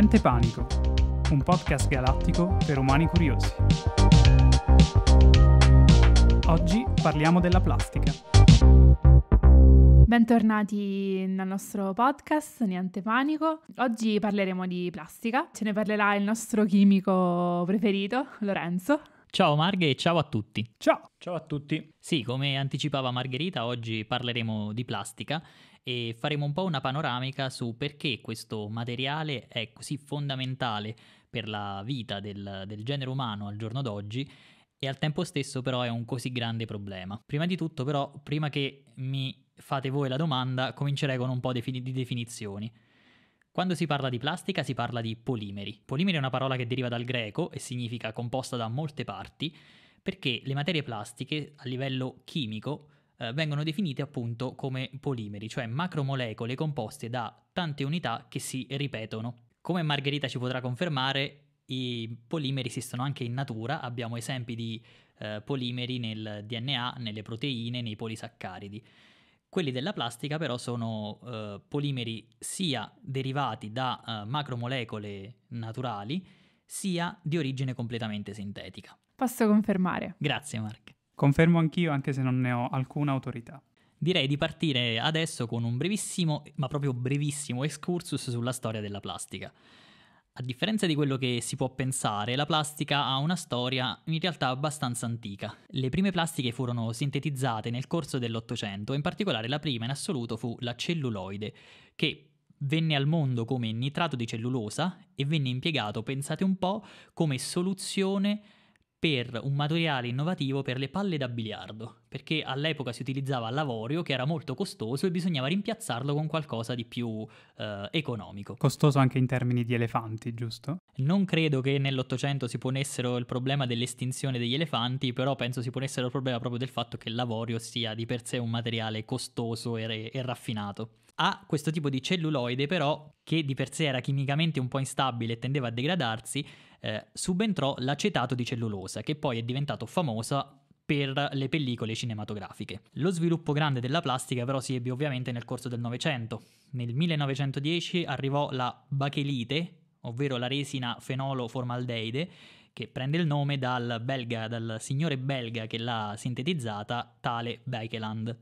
Niente Panico, un podcast galattico per umani curiosi. Oggi parliamo della plastica. Bentornati nel nostro podcast Niente Panico. Oggi parleremo di plastica, ce ne parlerà il nostro chimico preferito, Lorenzo. Ciao Marghe e ciao a tutti. Ciao. Ciao a tutti. Sì, come anticipava Margherita, oggi parleremo di plastica e faremo un po' una panoramica su perché questo materiale è così fondamentale per la vita del, del genere umano al giorno d'oggi e al tempo stesso però è un così grande problema. Prima di tutto però, prima che mi fate voi la domanda, comincerei con un po' di definizioni. Quando si parla di plastica si parla di polimeri. Polimeri è una parola che deriva dal greco e significa composta da molte parti, perché le materie plastiche a livello chimico eh, vengono definite appunto come polimeri, cioè macromolecole composte da tante unità che si ripetono. Come Margherita ci potrà confermare, i polimeri esistono anche in natura, abbiamo esempi di eh, polimeri nel DNA, nelle proteine, nei polisaccaridi. Quelli della plastica però sono eh, polimeri sia derivati da eh, macromolecole naturali, sia di origine completamente sintetica. Posso confermare. Grazie Mark. Confermo anch'io, anche se non ne ho alcuna autorità. Direi di partire adesso con un brevissimo, ma proprio brevissimo excursus sulla storia della plastica. A differenza di quello che si può pensare, la plastica ha una storia in realtà abbastanza antica. Le prime plastiche furono sintetizzate nel corso dell'Ottocento, in particolare la prima in assoluto fu la celluloide, che venne al mondo come nitrato di cellulosa e venne impiegato, pensate un po', come soluzione per un materiale innovativo per le palle da biliardo, perché all'epoca si utilizzava l'avorio che era molto costoso e bisognava rimpiazzarlo con qualcosa di più eh, economico. Costoso anche in termini di elefanti, giusto? Non credo che nell'Ottocento si ponessero il problema dell'estinzione degli elefanti, però penso si ponessero il problema proprio del fatto che l'avorio sia di per sé un materiale costoso e, e raffinato. Ha questo tipo di celluloide però che di per sé era chimicamente un po' instabile e tendeva a degradarsi, eh, subentrò l'acetato di cellulosa, che poi è diventato famosa per le pellicole cinematografiche. Lo sviluppo grande della plastica però si ebbe ovviamente nel corso del Novecento. Nel 1910 arrivò la bachelite, ovvero la resina fenolo-formaldeide, che prende il nome dal belga, dal signore belga che l'ha sintetizzata, tale Baekeland.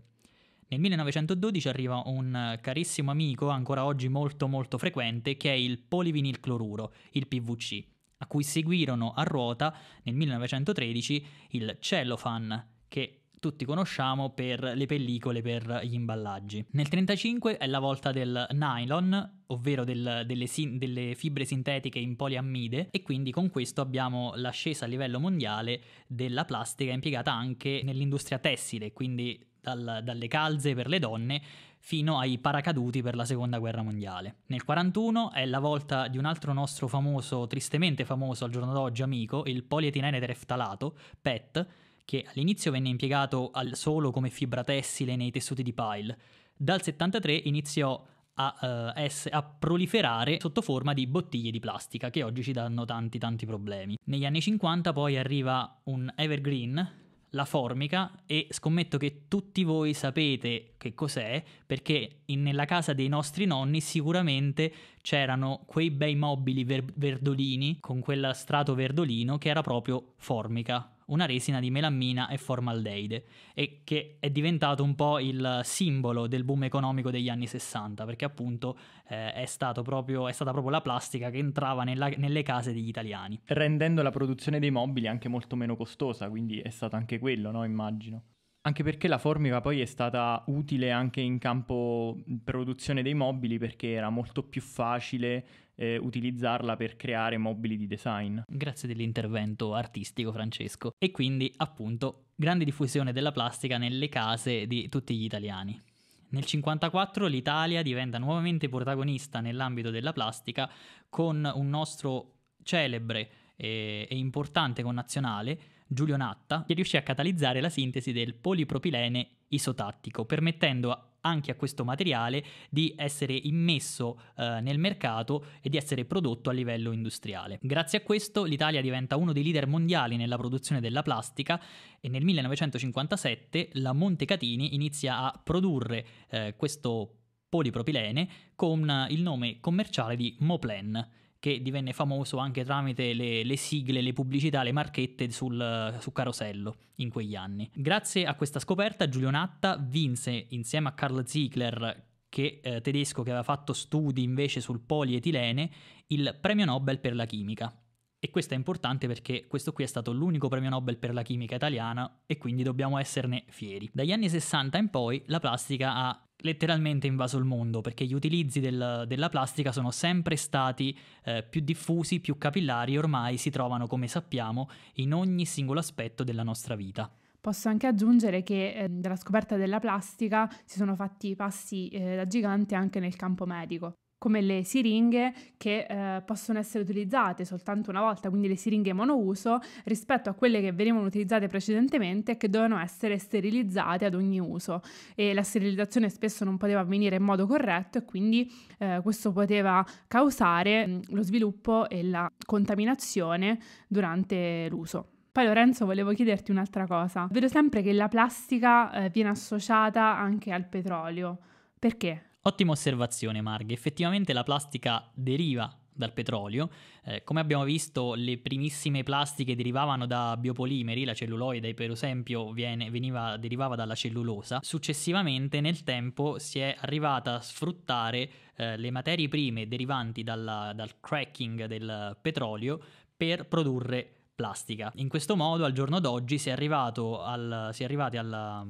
Nel 1912 arriva un eh, carissimo amico, ancora oggi molto molto frequente, che è il polivinilcloruro, il PVC, a cui seguirono a ruota nel 1913 il cellofan, che tutti conosciamo per le pellicole per gli imballaggi. Nel 1935 è la volta del nylon, ovvero del, delle, sin, delle, fibre sintetiche in poliammide e quindi con questo abbiamo l'ascesa a livello mondiale della plastica impiegata anche nell'industria tessile, quindi dal, dalle calze per le donne fino ai paracaduti per la seconda guerra mondiale. Nel 1941 è la volta di un altro nostro famoso, tristemente famoso al giorno d'oggi amico, il polietinene tereftalato, PET, che all'inizio venne impiegato al solo come fibra tessile nei tessuti di pile. Dal 1973 iniziò a, uh, ess- a, proliferare sotto forma di bottiglie di plastica che oggi ci danno tanti tanti problemi. Negli anni 50 poi arriva un evergreen la formica e scommetto che tutti voi sapete che cos'è perché in, nella casa dei nostri nonni sicuramente c'erano quei bei mobili ver- verdolini con quel strato verdolino che era proprio formica una resina di melammina e formaldeide e che è diventato un po' il simbolo del boom economico degli anni 60 perché appunto eh, è, proprio, è, stata proprio la plastica che entrava nella, nelle case degli italiani. Rendendo la produzione dei mobili anche molto meno costosa, quindi è stato anche quello, no? immagino. Anche perché la formica poi è stata utile anche in campo produzione dei mobili perché era molto più facile eh, utilizzarla per creare mobili di design. Grazie dell'intervento artistico Francesco. E quindi appunto grande diffusione della plastica nelle case di tutti gli italiani. Nel 1954 l'Italia diventa nuovamente protagonista nell'ambito della plastica con un nostro celebre e, eh, e importante connazionale Giulio Natta, che riuscì a catalizzare la sintesi del polipropilene isotattico, permettendo anche a questo materiale di essere immesso eh, nel mercato e di essere prodotto a livello industriale. Grazie a questo l'Italia diventa uno dei leader mondiali nella produzione della plastica e nel 1957 la Montecatini inizia a produrre eh, questo polipropilene con il nome commerciale di Moplen che divenne famoso anche tramite le, le sigle, le pubblicità, le marchette sul, su Carosello in quegli anni. Grazie a questa scoperta Giulio Natta vinse insieme a Carl Ziegler, che, eh, tedesco che aveva fatto studi invece sul polietilene, il premio Nobel per la chimica. E questo è importante perché questo qui è stato l'unico premio Nobel per la chimica italiana e quindi dobbiamo esserne fieri. Dagli anni 60 in poi la plastica ha letteralmente invaso il mondo perché gli utilizzi del, della plastica sono sempre stati eh, più diffusi, più capillari e ormai si trovano, come sappiamo, in ogni singolo aspetto della nostra vita. Posso anche aggiungere che eh, dalla scoperta della plastica si sono fatti passi eh, da gigante anche nel campo medico come le siringhe che eh, possono essere utilizzate soltanto una volta, quindi le siringhe monouso, rispetto a quelle che venivano utilizzate precedentemente e che dovevano essere sterilizzate ad ogni uso. E la sterilizzazione spesso non poteva avvenire in modo corretto e quindi eh, questo poteva causare mh, lo sviluppo e la contaminazione durante l'uso. Poi Lorenzo volevo chiederti un'altra cosa. Vedo sempre che la plastica eh, viene associata anche al petrolio. Perché? Ottima osservazione, Marghe. Effettivamente la plastica deriva dal petrolio. Eh, come abbiamo visto, le primissime plastiche derivavano da biopolimeri, la celluloide per esempio viene, veniva, derivava dalla cellulosa. Successivamente nel tempo si è arrivata a sfruttare eh, le materie prime derivanti dalla, dal cracking del petrolio per produrre plastica. In questo modo al giorno d'oggi si è, al, si è arrivati alla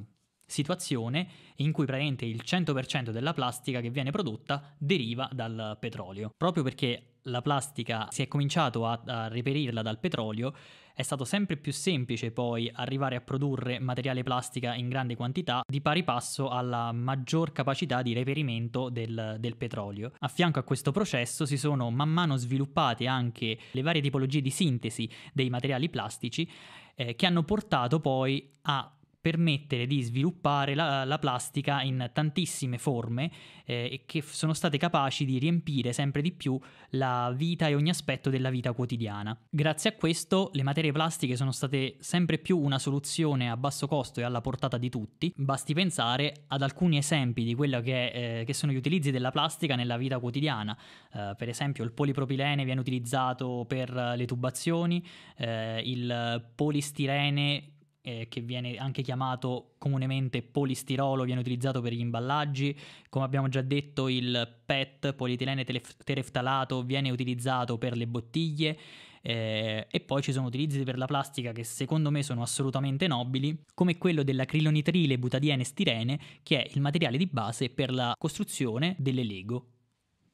situazione in cui praticamente il 100% della plastica che viene prodotta deriva dal petrolio. Proprio perché la plastica si è cominciato a, a reperirla dal petrolio, è stato sempre più semplice poi arrivare a produrre materiale plastica in grande quantità di pari passo alla maggior capacità di reperimento del, del, petrolio. A fianco a questo processo si sono man mano sviluppate anche le varie tipologie di sintesi dei materiali plastici eh, che hanno portato poi a permettere di sviluppare la, la, plastica in tantissime forme eh, che sono state capaci di riempire sempre di più la vita e ogni aspetto della vita quotidiana. Grazie a questo le materie plastiche sono state sempre più una soluzione a basso costo e alla portata di tutti. Basti pensare ad alcuni esempi di quello che, eh, che sono gli utilizzi della plastica nella vita quotidiana. Eh, per esempio il polipropilene viene utilizzato per le tubazioni, eh, il polistirene eh, che viene anche chiamato comunemente polistirolo, viene utilizzato per gli imballaggi. Come abbiamo già detto, il PET, polietilene tereftalato, viene utilizzato per le bottiglie. Eh, e poi ci sono utilizzi per la plastica che secondo me sono assolutamente nobili, come quello dell'acrilonitrile butadiene stirene, che è il materiale di base per la costruzione delle Lego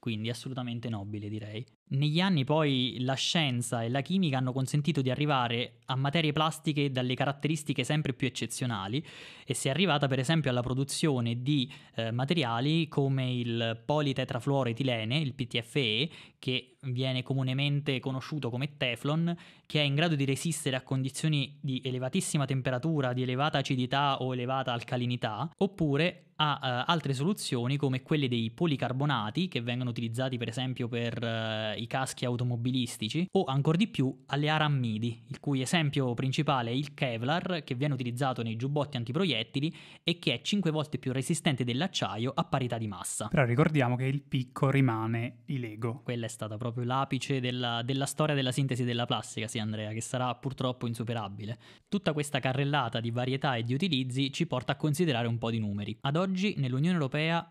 quindi assolutamente nobile direi. Negli anni poi la scienza e la chimica hanno consentito di arrivare a materie plastiche dalle caratteristiche sempre più eccezionali e si è arrivata per esempio alla produzione di eh, materiali come il politetrafluoretilene, il PTFE, che viene comunemente conosciuto come Teflon, che è in grado di resistere a condizioni di elevatissima temperatura, di elevata acidità o elevata alcalinità, oppure a uh, altre soluzioni come quelle dei policarbonati che vengono utilizzati per esempio per uh, i caschi automobilistici o ancora di più alle arammidi, il cui esempio principale è il Kevlar che viene utilizzato nei giubbotti antiproiettili e che è 5 volte più resistente dell'acciaio a parità di massa. Però ricordiamo che il picco rimane di Lego. Quella è stata proprio l'apice della, della storia della sintesi della plastica, sì Andrea, che sarà purtroppo insuperabile. Tutta questa carrellata di varietà e di utilizzi ci porta a considerare un po' di numeri. Ad oggi oggi nell'Unione Europea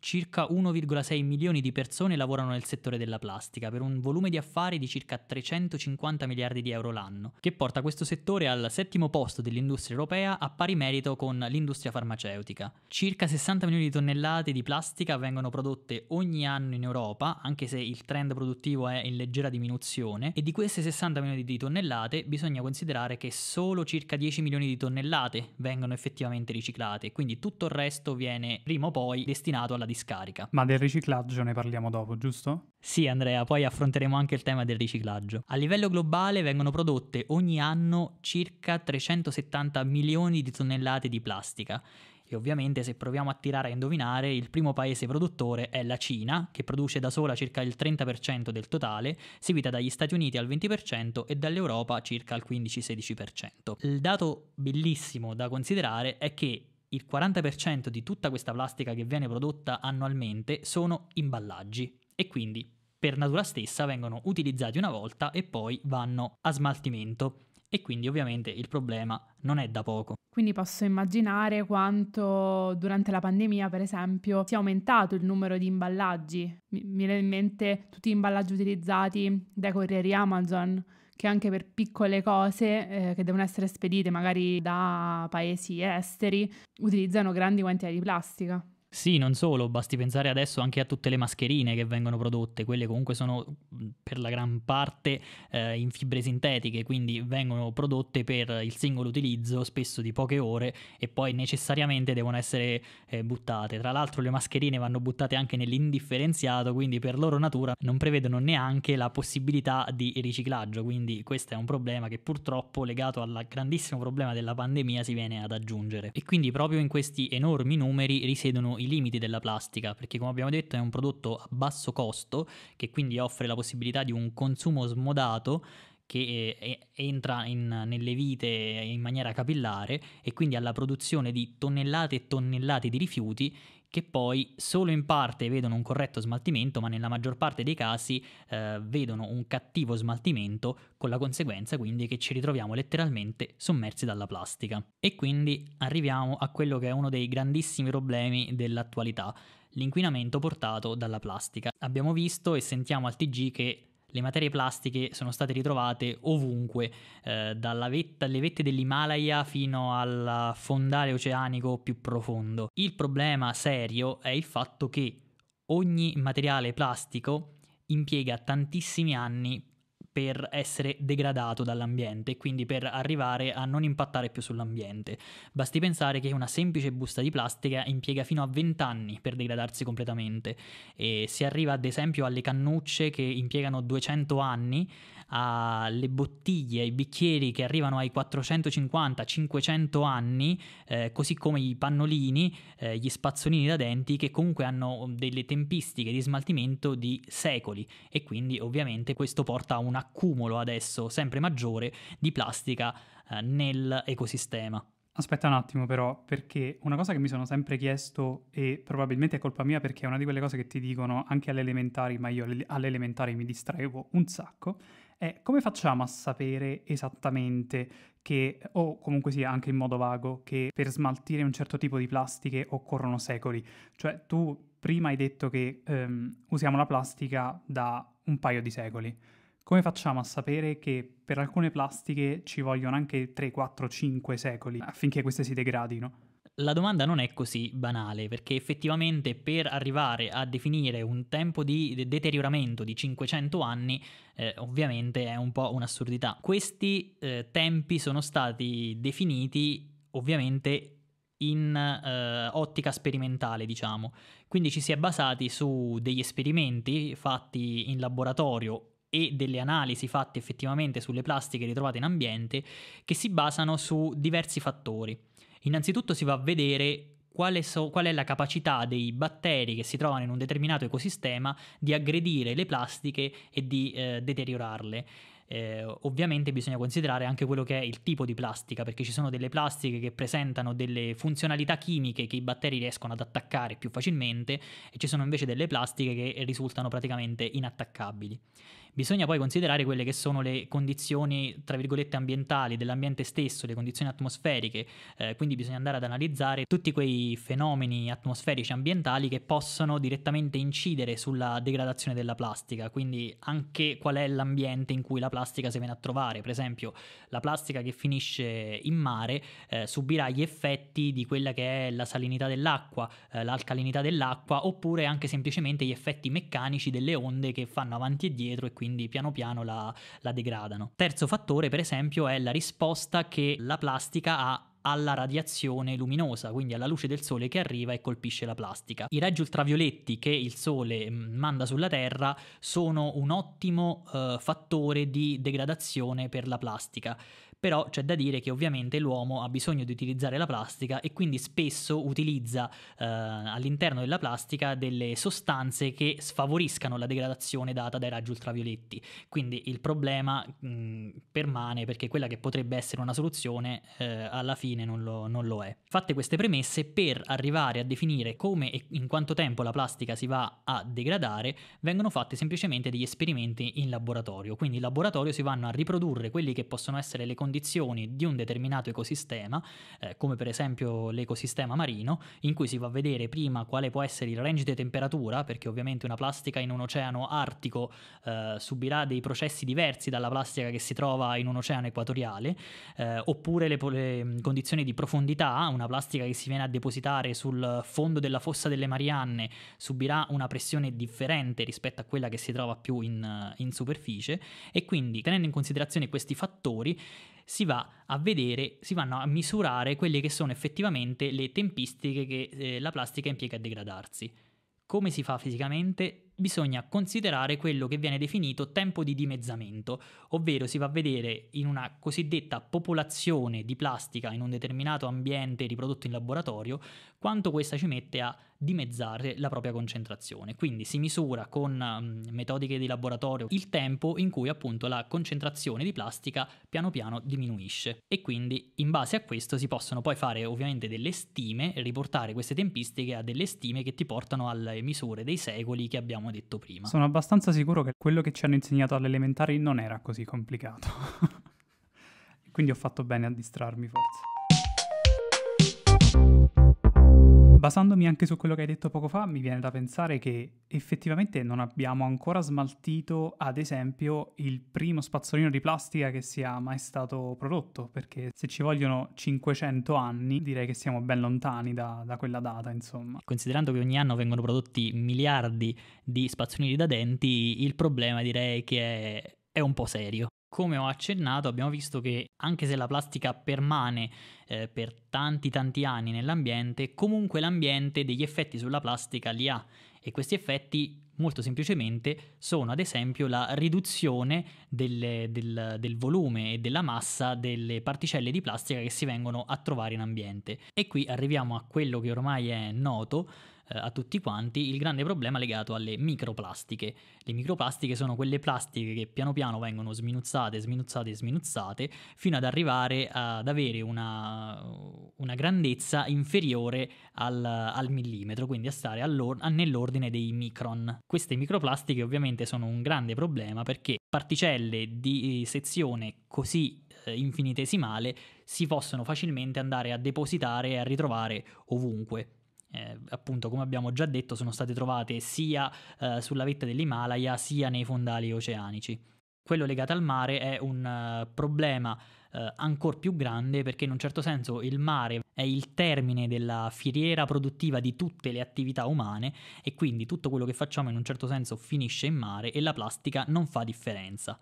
circa 1,6 milioni di persone lavorano nel settore della plastica, per un volume di affari di circa 350 miliardi di euro l'anno, che porta questo settore al settimo posto dell'industria europea a pari merito con l'industria farmaceutica. Circa 60 milioni di tonnellate di plastica vengono prodotte ogni anno in Europa, anche se il trend produttivo è in leggera diminuzione, e di queste 60 milioni di tonnellate bisogna considerare che solo circa 10 milioni di tonnellate vengono effettivamente riciclate, quindi tutto il resto viene prima o poi destinato alla la discarica. Ma del riciclaggio ne parliamo dopo, giusto? Sì Andrea, poi affronteremo anche il tema del riciclaggio. A livello globale vengono prodotte ogni anno circa 370 milioni di tonnellate di plastica e ovviamente se proviamo a tirare a indovinare, il primo paese produttore è la Cina, che produce da sola circa il 30% del totale, seguita dagli Stati Uniti al 20% e dall'Europa circa il 15-16%. Il dato bellissimo da considerare è che il 40% di tutta questa plastica che viene prodotta annualmente sono imballaggi e quindi per natura stessa vengono utilizzati una volta e poi vanno a smaltimento e quindi ovviamente il problema non è da poco. Quindi posso immaginare quanto durante la pandemia, per esempio, sia aumentato il numero di imballaggi. Mi, viene in mente tutti gli imballaggi utilizzati dai corrieri Amazon che anche per piccole cose eh, che devono essere spedite magari da paesi esteri utilizzano grandi quantità di plastica. Sì, non solo, basti pensare adesso anche a tutte le mascherine che vengono prodotte, quelle comunque sono per la gran parte eh, in fibre sintetiche, quindi vengono prodotte per il singolo utilizzo, spesso di poche ore, e poi necessariamente devono essere eh, buttate. Tra l'altro le mascherine vanno buttate anche nell'indifferenziato, quindi per loro natura non prevedono neanche la possibilità di riciclaggio, quindi questo è un problema che purtroppo legato al grandissimo problema della pandemia si viene ad aggiungere. E quindi proprio in questi enormi numeri risiedono i limiti della plastica, perché come abbiamo detto è un prodotto a basso costo che quindi offre la possibilità di un consumo smodato che eh, entra in, nelle vite in maniera capillare e quindi alla produzione di tonnellate e tonnellate di rifiuti che poi solo in parte vedono un corretto smaltimento, ma nella maggior parte dei casi eh, vedono un cattivo smaltimento, con la conseguenza quindi che ci ritroviamo letteralmente sommersi dalla plastica. E quindi arriviamo a quello che è uno dei grandissimi problemi dell'attualità, l'inquinamento portato dalla plastica. Abbiamo visto e sentiamo al TG che le materie plastiche sono state ritrovate ovunque, eh, dalle vetta, vette dell'Himalaya fino al fondale oceanico più profondo. Il problema serio è il fatto che ogni materiale plastico impiega tantissimi anni per essere degradato dall'ambiente e quindi per arrivare a non impattare più sull'ambiente. Basti pensare che una semplice busta di plastica impiega fino a 20 anni per degradarsi completamente e si arriva ad esempio alle cannucce che impiegano 200 anni alle bottiglie, ai bicchieri che arrivano ai 450-500 anni, eh, così come i pannolini, eh, gli spazzolini da denti che comunque hanno mm, delle tempistiche di smaltimento di secoli e quindi ovviamente questo porta a un accumulo adesso sempre maggiore di plastica eh, nell'ecosistema. Aspetta un attimo però, perché una cosa che mi sono sempre chiesto, e probabilmente è colpa mia perché è una di quelle cose che ti dicono anche alle elementari, ma io alle elementari mi distraevo un sacco, è eh, come facciamo a sapere esattamente che, o comunque sia anche in modo vago, che per smaltire un certo tipo di plastiche occorrono secoli? Cioè tu prima hai detto che ehm, usiamo la plastica da un paio di secoli. Come facciamo a sapere che per alcune plastiche ci vogliono anche 3, 4, 5 secoli affinché queste si degradino? La domanda non è così banale perché effettivamente per arrivare a definire un tempo di deterioramento di 500 anni eh, ovviamente è un po' un'assurdità. Questi eh, tempi sono stati definiti ovviamente in eh, ottica sperimentale, diciamo. Quindi ci si è basati su degli esperimenti fatti in laboratorio e delle analisi fatte effettivamente sulle plastiche ritrovate in ambiente che si basano su diversi fattori. Innanzitutto si va a vedere So, qual è la capacità dei batteri che si trovano in un determinato ecosistema di aggredire le plastiche e di eh, deteriorarle. Eh, ovviamente bisogna considerare anche quello che è il tipo di plastica, perché ci sono delle plastiche che presentano delle funzionalità chimiche che i batteri riescono ad attaccare più facilmente e ci sono invece delle plastiche che risultano praticamente inattaccabili. Bisogna poi considerare quelle che sono le condizioni, tra virgolette, ambientali, dell'ambiente stesso, le condizioni atmosferiche, eh, quindi bisogna andare ad analizzare tutti quei fenomeni atmosferici ambientali che possono direttamente incidere sulla degradazione della plastica, quindi anche qual è l'ambiente in cui la plastica si viene a trovare, per esempio la plastica che finisce in mare eh, subirà gli effetti di quella che è la salinità dell'acqua, eh, l'alcalinità dell'acqua oppure anche semplicemente gli effetti meccanici delle onde che fanno avanti e dietro e quindi quindi piano piano la, la degradano. Terzo fattore, per esempio, è la risposta che la plastica ha alla radiazione luminosa, quindi alla luce del sole che arriva e colpisce la plastica. I raggi ultravioletti che il sole mm, manda sulla Terra sono un ottimo eh, fattore di degradazione per la plastica. Però c'è da dire che ovviamente l'uomo ha bisogno di utilizzare la plastica e quindi spesso utilizza eh, all'interno della plastica delle sostanze che sfavoriscano la degradazione data dai raggi ultravioletti. Quindi il problema mh, permane perché quella che potrebbe essere una soluzione eh, alla fine non lo, non lo è. Fatte queste premesse, per arrivare a definire come e in quanto tempo la plastica si va a degradare, vengono fatti semplicemente degli esperimenti in laboratorio. Quindi in laboratorio si vanno a riprodurre quelli che possono essere le condizioni condizioni di un determinato ecosistema, eh, come per esempio l'ecosistema marino, in cui si va a vedere prima quale può essere il range di temperatura, perché ovviamente una plastica in un oceano artico eh, subirà dei processi diversi dalla plastica che si trova in un oceano equatoriale, eh, oppure le, le mm, condizioni di profondità, una plastica che si viene a depositare sul fondo della fossa delle Marianne subirà una pressione differente rispetto a quella che si trova più in, in superficie e quindi tenendo in considerazione questi fattori si va a vedere, si vanno a misurare quelle che sono effettivamente le tempistiche che eh, la plastica impiega a degradarsi. Come si fa fisicamente? Bisogna considerare quello che viene definito tempo di dimezzamento, ovvero si va a vedere in una cosiddetta popolazione di plastica in un determinato ambiente riprodotto in laboratorio quanto questa ci mette a dimezzare la propria concentrazione. Quindi si misura con mm, metodiche di laboratorio il tempo in cui appunto la concentrazione di plastica piano piano diminuisce e quindi in base a questo si possono poi fare ovviamente delle stime, riportare queste tempistiche a delle stime che ti portano alle misure dei secoli che abbiamo detto prima. Sono abbastanza sicuro che quello che ci hanno insegnato all'elementare non era così complicato. quindi ho fatto bene a distrarmi forse. basandomi anche su quello che hai detto poco fa, mi viene da pensare che effettivamente non abbiamo ancora smaltito, ad esempio, il primo spazzolino di plastica che sia mai stato prodotto, perché se ci vogliono 500 anni direi che siamo ben lontani da, da quella data, insomma. Considerando che ogni anno vengono prodotti miliardi di spazzolini da denti, il problema direi che è, è un po' serio. Come ho accennato abbiamo visto che anche se la plastica permane eh, per tanti tanti anni nell'ambiente, comunque l'ambiente degli effetti sulla plastica li ha e questi effetti molto semplicemente sono ad esempio la riduzione delle, del, del, volume e della massa delle particelle di plastica che si vengono a trovare in ambiente. E qui arriviamo a quello che ormai è noto, eh, a tutti quanti il grande problema legato alle microplastiche. Le microplastiche sono quelle plastiche che piano piano vengono sminuzzate, sminuzzate, sminuzzate fino ad arrivare ad avere una, una grandezza inferiore al, al, millimetro, quindi a stare nell'ordine dei micron. Queste microplastiche ovviamente sono un grande problema perché particelle di eh, sezione così eh, infinitesimale si possono facilmente andare a depositare e a ritrovare ovunque eh, appunto come abbiamo già detto sono state trovate sia eh, sulla vetta dell'Himalaya sia nei fondali oceanici. Quello legato al mare è un uh, problema uh, eh, ancora più grande perché in un certo senso il mare è il termine della filiera produttiva di tutte le attività umane e quindi tutto quello che facciamo in un certo senso finisce in mare e la plastica non fa differenza.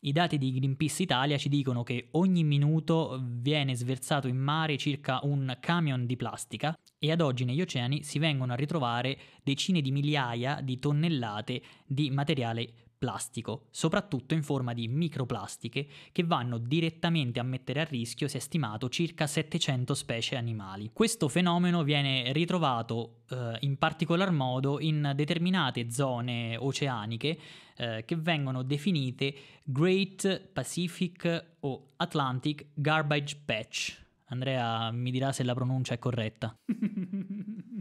I dati di Greenpeace Italia ci dicono che ogni minuto viene sversato in mare circa un camion di plastica e ad oggi negli oceani si vengono a ritrovare decine di migliaia di tonnellate di materiale plastico, soprattutto in forma di microplastiche che vanno direttamente a mettere a rischio, si è stimato, circa 700 specie animali. Questo fenomeno viene ritrovato eh, in particolar modo in determinate zone oceaniche eh, che vengono definite Great Pacific o Atlantic Garbage Patch. Andrea mi dirà se la pronuncia è corretta.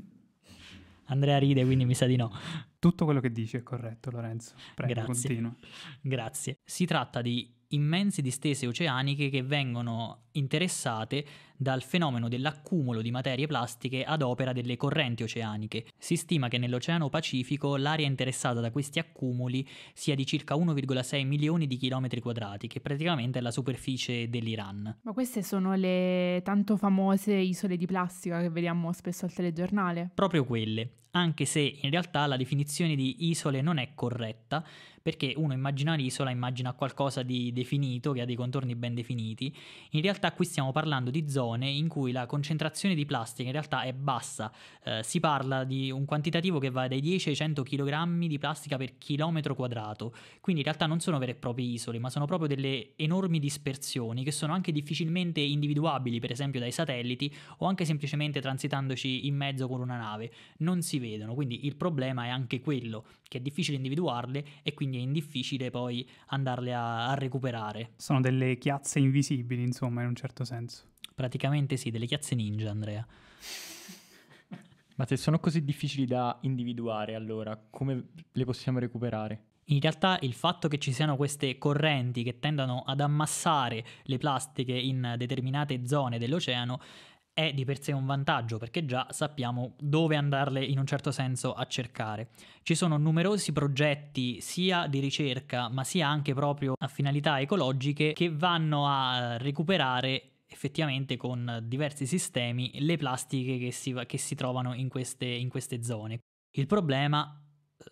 Andrea ride, quindi mi sa di no. Tutto quello che dici è corretto, Lorenzo. Prego, Grazie. continua. Grazie. Si tratta di immense distese oceaniche che vengono interessate dal fenomeno dell'accumulo di materie plastiche ad opera delle correnti oceaniche. Si stima che nell'Oceano Pacifico l'area interessata da questi accumuli sia di circa 1,6 milioni di chilometri quadrati, che praticamente è la superficie dell'Iran. Ma queste sono le tanto famose isole di plastica che vediamo spesso al telegiornale? Proprio quelle, anche se in realtà la definizione di isole non è corretta, perché uno immagina l'isola, immagina qualcosa di definito, che ha dei contorni ben definiti, in realtà qui stiamo parlando di zone in cui la concentrazione di plastica in realtà è bassa, eh, si parla di un quantitativo che va dai 10 ai 100 kg di plastica per chilometro quadrato, quindi in realtà non sono vere e proprie isole, ma sono proprio delle enormi dispersioni che sono anche difficilmente individuabili, per esempio dai satelliti o anche semplicemente transitandoci in mezzo con una nave, non si vedono, quindi il problema è anche quello, che è difficile individuarle e quindi quindi è difficile poi andarle a, a recuperare. Sono delle chiazze invisibili, insomma, in un certo senso. Praticamente sì, delle chiazze ninja, Andrea. Ma se sono così difficili da individuare, allora come le possiamo recuperare? In realtà il fatto che ci siano queste correnti che tendono ad ammassare le plastiche in determinate zone dell'oceano è di per sé un vantaggio perché già sappiamo dove andarle in un certo senso a cercare. Ci sono numerosi progetti sia di ricerca ma sia anche proprio a finalità ecologiche che vanno a recuperare effettivamente con diversi sistemi le plastiche che si, che si trovano in queste, in queste zone. Il problema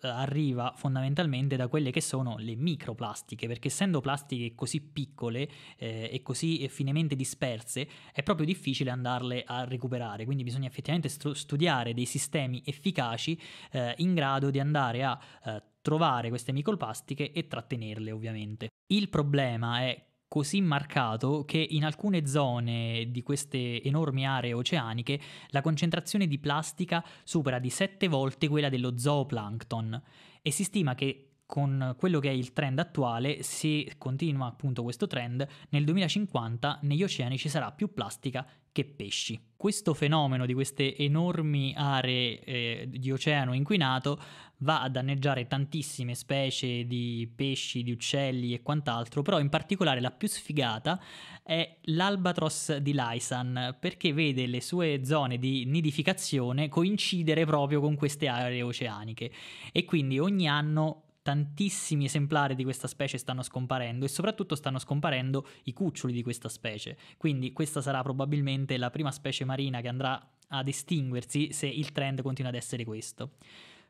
arriva fondamentalmente da quelle che sono le microplastiche, perché essendo plastiche così piccole eh, e così finemente disperse, è proprio difficile andarle a recuperare, quindi bisogna effettivamente stu- studiare dei sistemi efficaci eh, in grado di andare a eh, trovare queste microplastiche e trattenerle ovviamente. Il problema è così marcato che in alcune zone di queste enormi aree oceaniche la concentrazione di plastica supera di 7 volte quella dello zooplancton e si stima che con quello che è il trend attuale, se continua appunto questo trend, nel 2050 negli oceani ci sarà più plastica che pesci. Questo fenomeno di queste enormi aree eh, di oceano inquinato va a danneggiare tantissime specie di pesci, di uccelli e quant'altro, però in particolare la più sfigata è l'albatros di Lysan, perché vede le sue zone di nidificazione coincidere proprio con queste aree oceaniche e quindi ogni anno tantissimi esemplari di questa specie stanno scomparendo e soprattutto stanno scomparendo i cuccioli di questa specie. Quindi questa sarà probabilmente la prima specie marina che andrà ad estinguersi se il trend continua ad essere questo.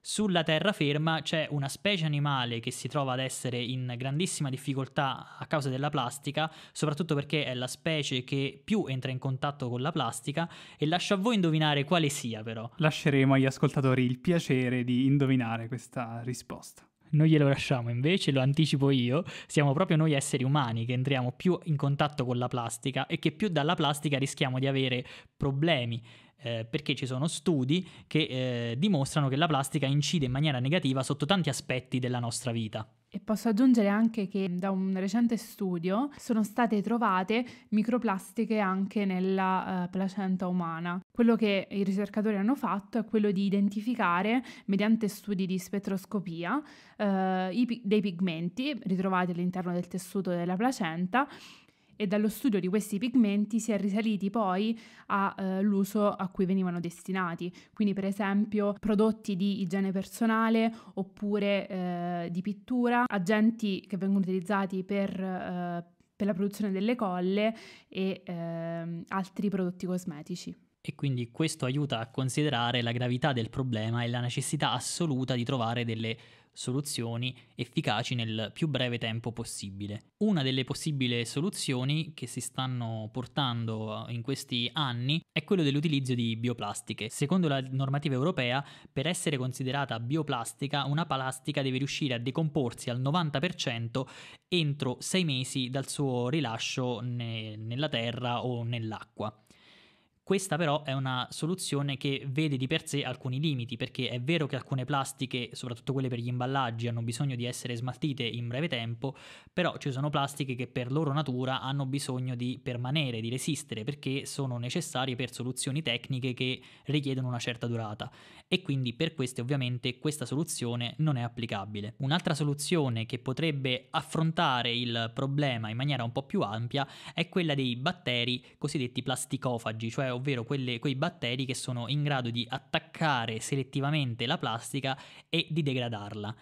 Sulla terraferma c'è una specie animale che si trova ad essere in grandissima difficoltà a causa della plastica, soprattutto perché è la specie che più entra in contatto con la plastica e lascio a voi indovinare quale sia però. Lasceremo agli ascoltatori il piacere di indovinare questa risposta. Noi glielo lasciamo invece, lo anticipo io, siamo proprio noi esseri umani che entriamo più in contatto con la plastica e che più dalla plastica rischiamo di avere problemi eh, perché ci sono studi che eh, dimostrano che la plastica incide in maniera negativa sotto tanti aspetti della nostra vita. E posso aggiungere anche che da un recente studio sono state trovate microplastiche anche nella uh, placenta umana. Quello che i ricercatori hanno fatto è quello di identificare, mediante studi di spettroscopia, uh, i, dei pigmenti ritrovati all'interno del tessuto della placenta e dallo studio di questi pigmenti si è risaliti poi all'uso eh, a cui venivano destinati, quindi per esempio prodotti di igiene personale oppure eh, di pittura, agenti che vengono utilizzati per, eh, per la produzione delle colle e ehm, altri prodotti cosmetici e quindi questo aiuta a considerare la gravità del problema e la necessità assoluta di trovare delle soluzioni efficaci nel più breve tempo possibile. Una delle possibili soluzioni che si stanno portando eh, in questi anni è quello dell'utilizzo di bioplastiche. Secondo la normativa europea, per essere considerata bioplastica, una plastica deve riuscire a decomporsi al 90% entro sei mesi dal suo rilascio ne- nella terra o nell'acqua. Questa però è una soluzione che vede di per sé alcuni limiti, perché è vero che alcune plastiche, soprattutto quelle per gli imballaggi, hanno bisogno di essere smaltite in breve tempo, però ci sono plastiche che per loro natura hanno bisogno di permanere, di resistere, perché sono necessarie per soluzioni tecniche che richiedono una certa durata e quindi per queste ovviamente questa soluzione non è applicabile. Un'altra soluzione che potrebbe affrontare il problema in maniera un po' più ampia è quella dei batteri cosiddetti plasticofagi, cioè ovvero quelle, quei batteri che sono in grado di attaccare selettivamente la plastica e di degradarla.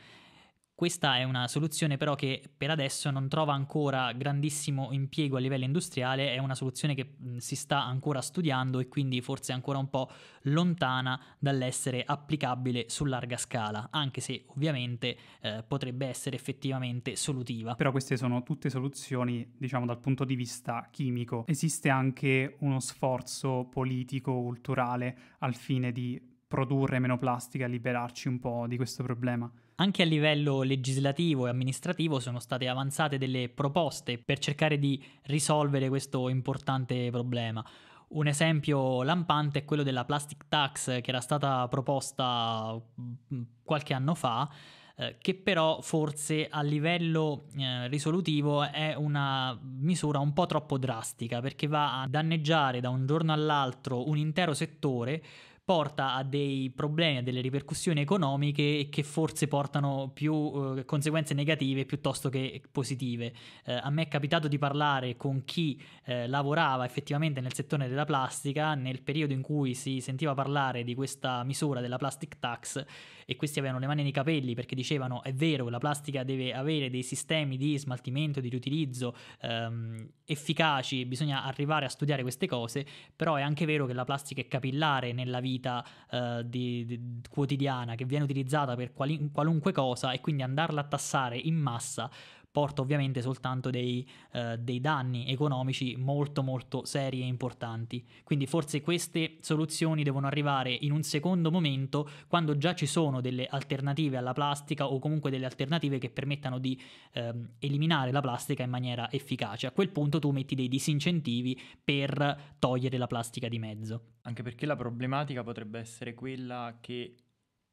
Questa è una soluzione però che per adesso non trova ancora grandissimo impiego a livello industriale, è una soluzione che si sta ancora studiando e quindi forse ancora un po' lontana dall'essere applicabile su larga scala, anche se ovviamente eh, potrebbe essere effettivamente solutiva. Però queste sono tutte soluzioni, diciamo, dal punto di vista chimico. Esiste anche uno sforzo politico, culturale al fine di produrre meno plastica liberarci un po' di questo problema. Anche a livello legislativo e amministrativo sono state avanzate delle proposte per cercare di risolvere questo importante problema. Un esempio lampante è quello della plastic tax che era stata proposta mm, qualche anno fa, eh, che però forse a livello eh, risolutivo è una misura un po' troppo drastica perché va a danneggiare da un giorno all'altro un intero settore porta a dei problemi, a delle ripercussioni economiche che forse portano più eh, conseguenze negative piuttosto che positive. Eh, a me è capitato di parlare con chi eh, lavorava effettivamente nel settore della plastica nel periodo in cui si sentiva parlare di questa misura della plastic tax e questi avevano le mani nei capelli perché dicevano è vero, la plastica deve avere dei sistemi di smaltimento, di riutilizzo ehm, efficaci, bisogna arrivare a studiare queste cose, però è anche vero che la plastica è capillare nella vita vita eh, di, di, quotidiana che viene utilizzata per quali, qualunque cosa e quindi andarla a tassare in massa porta ovviamente soltanto dei, eh, dei, danni economici molto molto seri e importanti. Quindi forse queste soluzioni devono arrivare in un secondo momento quando già ci sono delle alternative alla plastica o comunque delle alternative che permettano di ehm, eliminare la plastica in maniera efficace. A quel punto tu metti dei disincentivi per togliere la plastica di mezzo. Anche perché la problematica potrebbe essere quella che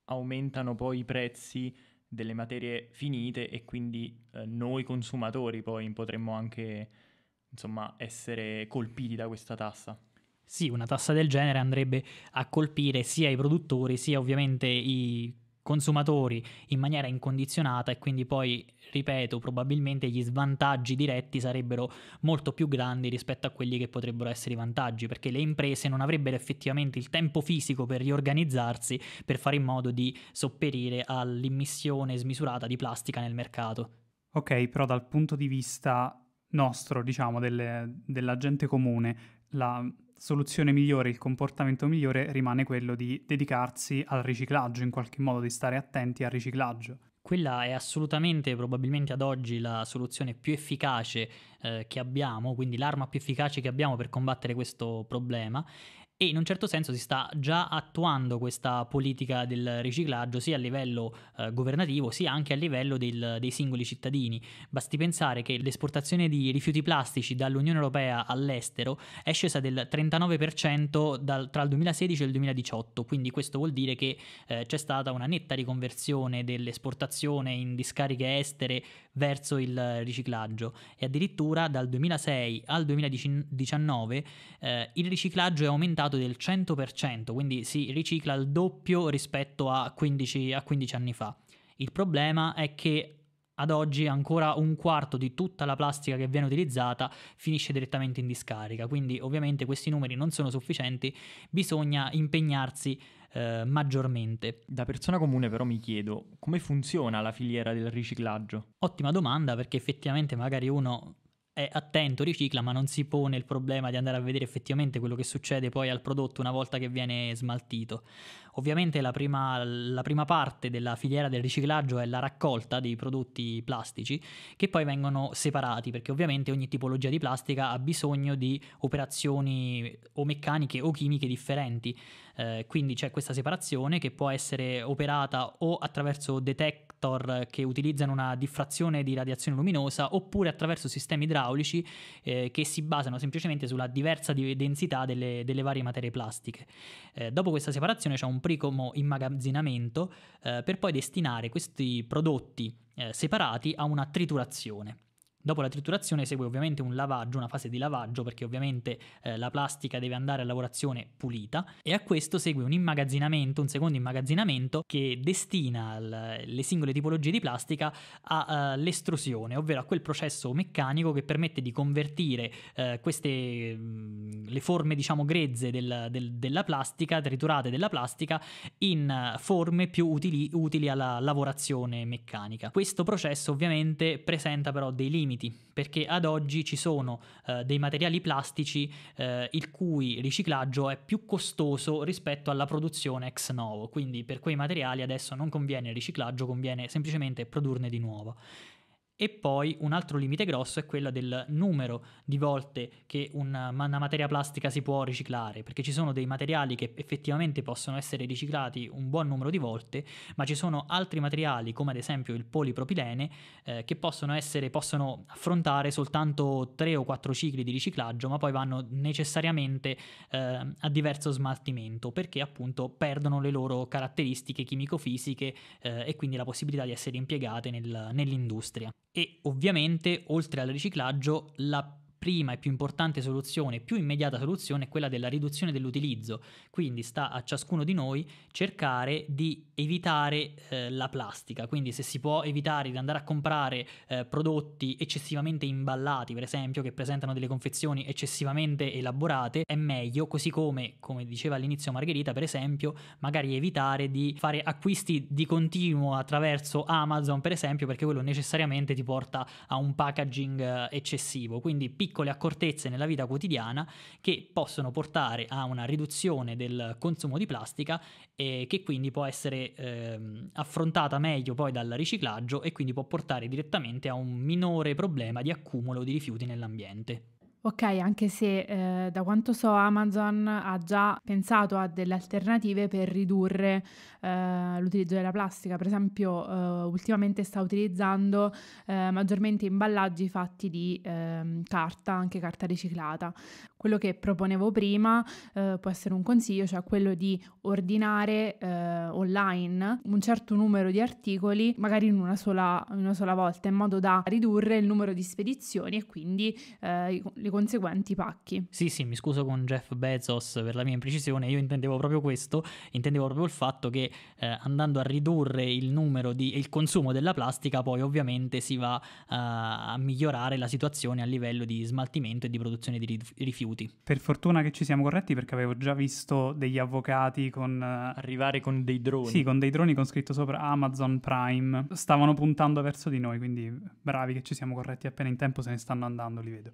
aumentano poi i prezzi delle materie finite e quindi eh, noi consumatori poi potremmo anche insomma, essere colpiti da questa tassa. Sì, una tassa del genere andrebbe a colpire sia i produttori sia ovviamente i consumatori in maniera incondizionata e quindi poi, ripeto, probabilmente gli svantaggi diretti sarebbero molto più grandi rispetto a quelli che potrebbero essere i vantaggi, perché le imprese non avrebbero effettivamente il tempo fisico per riorganizzarsi per fare in modo di sopperire all'immissione smisurata di plastica nel mercato. Ok, però dal punto di vista nostro, diciamo, delle, della gente comune, la, soluzione migliore, il comportamento migliore rimane quello di dedicarsi al riciclaggio, in qualche modo di stare attenti al riciclaggio. Quella è assolutamente, probabilmente ad oggi, la soluzione più efficace eh, che abbiamo, quindi l'arma più efficace che abbiamo per combattere questo problema e in un certo senso si sta già attuando questa politica del riciclaggio sia a livello eh, governativo sia anche a livello del, dei singoli cittadini. Basti pensare che l'esportazione di rifiuti plastici dall'Unione Europea all'estero è scesa del 39% dal, tra il 2016 e il 2018, quindi questo vuol dire che eh, c'è stata una netta riconversione dell'esportazione in discariche estere verso il riciclaggio e addirittura dal 2006 al 2019 eh, il riciclaggio è aumentato riciclato del 100%, quindi si ricicla il doppio rispetto a 15, a 15 anni fa. Il problema è che ad oggi ancora un quarto di tutta la plastica che viene utilizzata finisce direttamente in discarica, quindi ovviamente questi numeri non sono sufficienti, bisogna impegnarsi eh, maggiormente. Da persona comune però mi chiedo come funziona la filiera del riciclaggio? Ottima domanda perché effettivamente magari uno è attento, ricicla, ma non si pone il problema di andare a vedere effettivamente quello che succede poi al prodotto una volta che viene smaltito. Ovviamente la prima, la prima parte della filiera del riciclaggio è la raccolta dei prodotti plastici che poi vengono separati perché ovviamente ogni tipologia di plastica ha bisogno di operazioni o meccaniche o chimiche differenti. Eh, quindi c'è questa separazione che può essere operata o attraverso detector che utilizzano una diffrazione di radiazione luminosa oppure attraverso sistemi idraulici eh, che si basano semplicemente sulla diversa densità delle, delle varie materie plastiche. Eh, dopo questa separazione c'è un primo immagazzinamento eh, per poi destinare questi prodotti eh, separati a una triturazione. Dopo la triturazione segue ovviamente un lavaggio, una fase di lavaggio perché ovviamente eh, la plastica deve andare a lavorazione pulita e a questo segue un immagazzinamento, un secondo immagazzinamento che destina l- le singole tipologie di plastica all'estrusione, eh, uh, ovvero a quel processo meccanico che permette di convertire uh, queste mh, mm, le forme diciamo grezze del, del, della plastica, triturate della plastica, in uh, forme più utili, utili alla lavorazione meccanica. Questo processo ovviamente presenta però dei limiti limiti, perché ad oggi ci sono eh, dei materiali plastici eh, il cui riciclaggio è più costoso rispetto alla produzione ex novo, quindi per quei materiali adesso non conviene il riciclaggio, conviene semplicemente produrne di nuovo. E poi un altro limite grosso è quello del numero di volte che una, una, materia plastica si può riciclare, perché ci sono dei materiali che effettivamente possono essere riciclati un buon numero di volte, ma ci sono altri materiali, come ad esempio il polipropilene, eh, che possono, essere, possono affrontare soltanto 3 o 4 cicli di riciclaggio, ma poi vanno necessariamente eh, a diverso smaltimento, perché appunto perdono le loro caratteristiche chimico-fisiche eh, e quindi la possibilità di essere impiegate nel, nell'industria e ovviamente oltre al riciclaggio la prima e più importante soluzione, più immediata soluzione è quella della riduzione dell'utilizzo, quindi sta a ciascuno di noi cercare di evitare eh, la plastica, quindi se si può evitare di andare a comprare eh, prodotti eccessivamente imballati, per esempio, che presentano delle confezioni eccessivamente elaborate, è meglio, così come, come diceva all'inizio Margherita, per esempio, magari evitare di fare acquisti di continuo attraverso Amazon, per esempio, perché quello necessariamente ti porta a un packaging eh, eccessivo, quindi piccoli piccole accortezze nella vita quotidiana che possono portare a una riduzione del consumo di plastica e che quindi può essere eh, affrontata meglio poi dal riciclaggio e quindi può portare direttamente a un minore problema di accumulo di rifiuti nell'ambiente. Ok, anche se eh, da quanto so Amazon ha già pensato a delle alternative per ridurre eh, l'utilizzo della plastica, per esempio eh, ultimamente sta utilizzando eh, maggiormente imballaggi fatti di ehm, carta, anche carta riciclata. Quello che proponevo prima eh, può essere un consiglio, cioè quello di ordinare eh, online un certo numero di articoli, magari in una, sola, in una, sola, volta, in modo da ridurre il numero di spedizioni e quindi eh, i, i conseguenti pacchi. Sì, sì, mi scuso con Jeff Bezos per la mia imprecisione, io intendevo proprio questo, intendevo proprio il fatto che eh, andando a ridurre il numero di il consumo della plastica, poi ovviamente si va eh, a migliorare la situazione a livello di smaltimento e di produzione di rifiuti minuti. Per fortuna che ci siamo corretti perché avevo già visto degli avvocati con... Eh, Arrivare con dei droni. Sì, con dei droni con scritto sopra Amazon Prime. Stavano puntando verso di noi, quindi bravi che ci siamo corretti appena in tempo, se ne stanno andando, li vedo.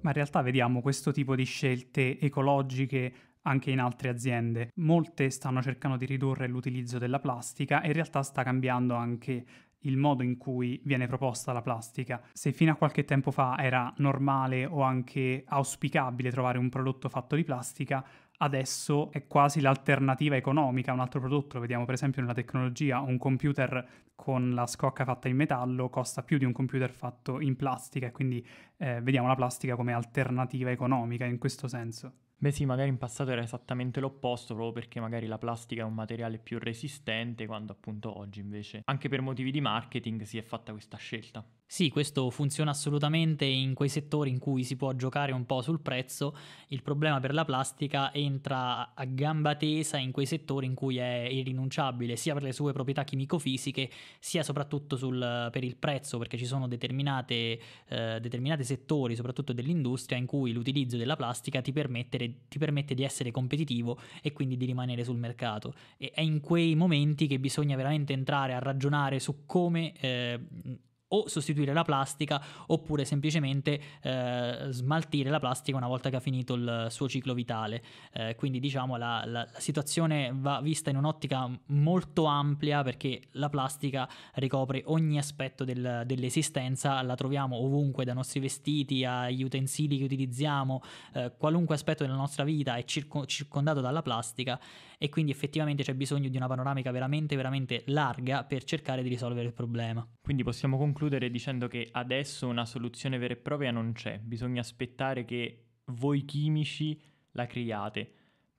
Ma in realtà vediamo questo tipo di scelte ecologiche anche in altre aziende. Molte stanno cercando di ridurre l'utilizzo della plastica e in realtà sta cambiando anche il modo in cui viene proposta la plastica. Se fino a qualche tempo fa era normale o anche auspicabile trovare un prodotto fatto di plastica, adesso è quasi l'alternativa economica a un altro prodotto. Lo vediamo per esempio nella tecnologia, un computer con la scocca fatta in metallo costa più di un computer fatto in plastica e quindi eh, vediamo la plastica come alternativa economica in questo senso. Beh sì, magari in passato era esattamente l'opposto, proprio perché magari la plastica è un materiale più resistente, quando appunto oggi invece, anche per motivi di marketing, si è fatta questa scelta. Sì, questo funziona assolutamente in quei settori in cui si può giocare un po' sul prezzo. Il problema per la plastica entra a gamba tesa in quei settori in cui è irrinunciabile, sia per le sue proprietà chimico-fisiche, sia soprattutto sul, per il prezzo, perché ci sono eh, determinati settori, soprattutto dell'industria, in cui l'utilizzo della plastica ti permette, ti permette di essere competitivo e quindi di rimanere sul mercato. E è in quei momenti che bisogna veramente entrare a ragionare su come eh, o sostituire la plastica oppure semplicemente eh, smaltire la plastica una volta che ha finito il suo ciclo vitale. Eh, quindi diciamo la, la, la, situazione va vista in un'ottica molto ampia perché la plastica ricopre ogni aspetto del, dell'esistenza, la troviamo ovunque, dai nostri vestiti agli utensili che utilizziamo, eh, qualunque aspetto della nostra vita è circo- circondato dalla plastica e quindi effettivamente c'è bisogno di una panoramica veramente veramente larga per cercare di risolvere il problema. Quindi possiamo concludere dicendo che adesso una soluzione vera e propria non c'è, bisogna aspettare che voi chimici la creiate.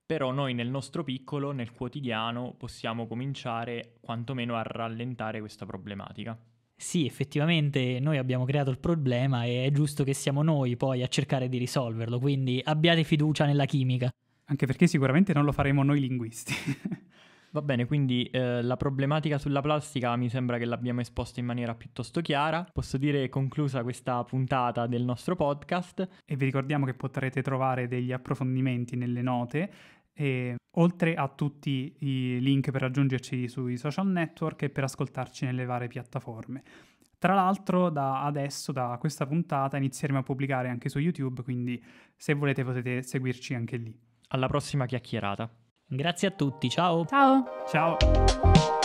Però noi nel nostro piccolo, nel quotidiano, possiamo cominciare quantomeno a rallentare questa problematica. Sì, effettivamente noi abbiamo creato il problema e è giusto che siamo noi poi a cercare di risolverlo, quindi abbiate fiducia nella chimica. Anche perché sicuramente non lo faremo noi linguisti. Va bene, quindi eh, la problematica sulla plastica mi sembra che l'abbiamo esposta in maniera piuttosto chiara. Posso dire conclusa questa puntata del nostro podcast. E vi ricordiamo che potrete trovare degli approfondimenti nelle note. E, oltre a tutti i link per raggiungerci sui social network e per ascoltarci nelle varie piattaforme. Tra l'altro, da adesso, da questa puntata, inizieremo a pubblicare anche su YouTube, quindi se volete potete seguirci anche lì alla prossima chiacchierata. Grazie a tutti, ciao. Ciao. Ciao.